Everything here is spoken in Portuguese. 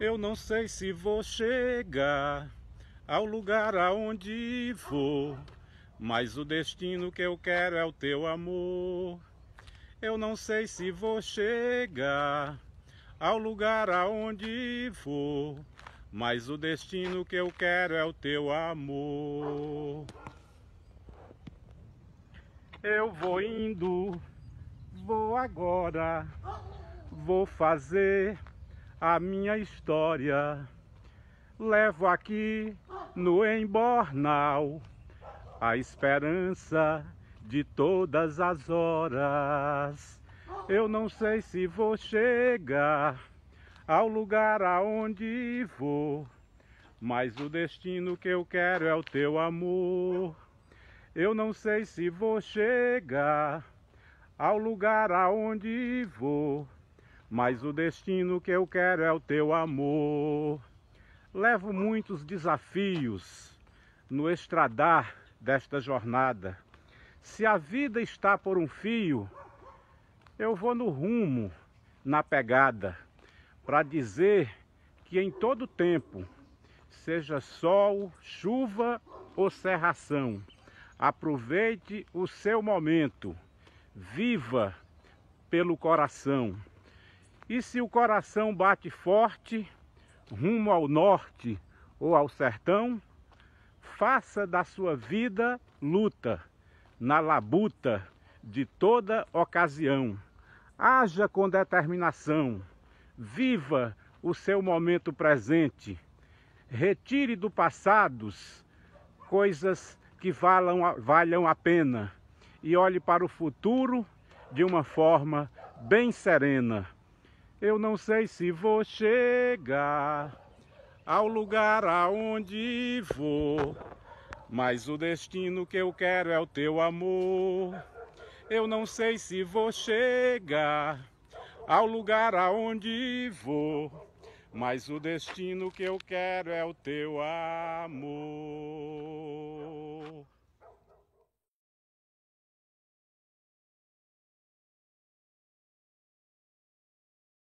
Eu não sei se vou chegar ao lugar aonde vou, mas o destino que eu quero é o teu amor. Eu não sei se vou chegar ao lugar aonde vou, mas o destino que eu quero é o teu amor. Eu vou indo, vou agora, vou fazer a minha história. Levo aqui no embornal a esperança de todas as horas. Eu não sei se vou chegar ao lugar aonde vou, mas o destino que eu quero é o teu amor. Eu não sei se vou chegar ao lugar aonde vou mas o destino que eu quero é o teu amor. Levo muitos desafios no estradar desta jornada. Se a vida está por um fio, eu vou no rumo, na pegada, para dizer que em todo tempo, seja sol, chuva ou serração, aproveite o seu momento, viva pelo coração. E se o coração bate forte rumo ao norte ou ao sertão, faça da sua vida luta, na labuta de toda ocasião. Haja com determinação, viva o seu momento presente, retire do passado coisas que valam, valham a pena e olhe para o futuro de uma forma bem serena. Eu não sei se vou chegar ao lugar aonde vou, mas o destino que eu quero é o teu amor. Eu não sei se vou chegar ao lugar aonde vou, mas o destino que eu quero é o teu amor.